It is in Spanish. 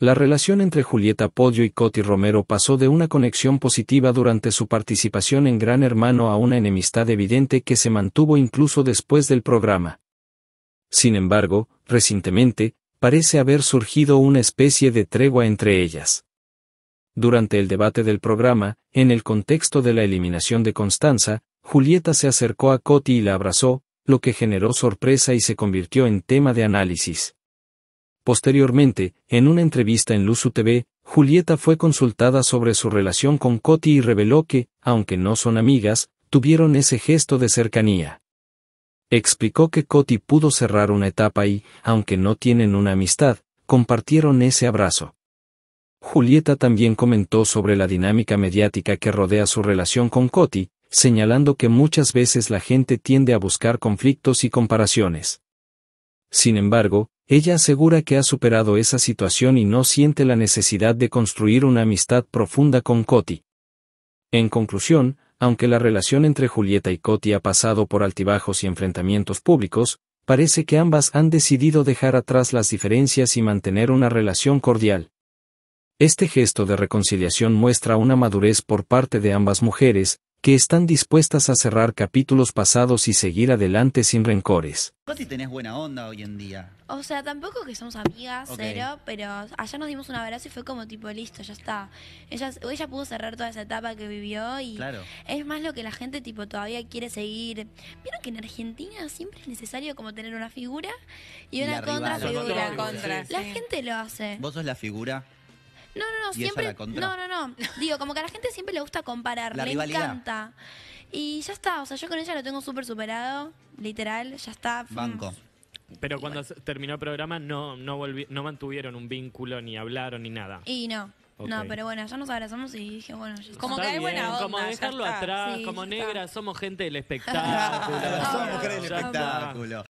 La relación entre Julieta Podio y Coti Romero pasó de una conexión positiva durante su participación en Gran Hermano a una enemistad evidente que se mantuvo incluso después del programa. Sin embargo, recientemente, parece haber surgido una especie de tregua entre ellas. Durante el debate del programa, en el contexto de la eliminación de Constanza, Julieta se acercó a Coti y la abrazó, lo que generó sorpresa y se convirtió en tema de análisis. Posteriormente, en una entrevista en Luzu TV, Julieta fue consultada sobre su relación con Coti y reveló que, aunque no son amigas, tuvieron ese gesto de cercanía. Explicó que Coti pudo cerrar una etapa y, aunque no tienen una amistad, compartieron ese abrazo. Julieta también comentó sobre la dinámica mediática que rodea su relación con Coti, señalando que muchas veces la gente tiende a buscar conflictos y comparaciones. Sin embargo, ella asegura que ha superado esa situación y no siente la necesidad de construir una amistad profunda con Coti. En conclusión, aunque la relación entre Julieta y Coti ha pasado por altibajos y enfrentamientos públicos, parece que ambas han decidido dejar atrás las diferencias y mantener una relación cordial. Este gesto de reconciliación muestra una madurez por parte de ambas mujeres, que están dispuestas a cerrar capítulos pasados y seguir adelante sin rencores. Casi tenés buena onda hoy en día. O sea, tampoco que somos amigas, cero, pero allá nos dimos un abrazo y fue como tipo, listo, ya está. Ella, pudo cerrar toda esa etapa que vivió y es más lo que la gente tipo todavía quiere seguir. Vieron que en Argentina siempre es necesario como tener una figura y una Contra, figura. La gente lo hace. ¿Vos sos la figura? No, no, no, siempre. no, no, no. Digo, como que a la gente siempre le gusta comparar, le encanta. Y ya está, o sea, yo con ella lo tengo súper superado, literal, ya está. Banco. Pero cuando terminó el programa no, no, no mantuvieron un vínculo, ni hablaron, ni nada. Y no. No, pero bueno, ya nos abrazamos y dije, bueno, Como que hay buena onda, Como dejarlo atrás, como negra, somos gente del espectáculo. Somos del espectáculo.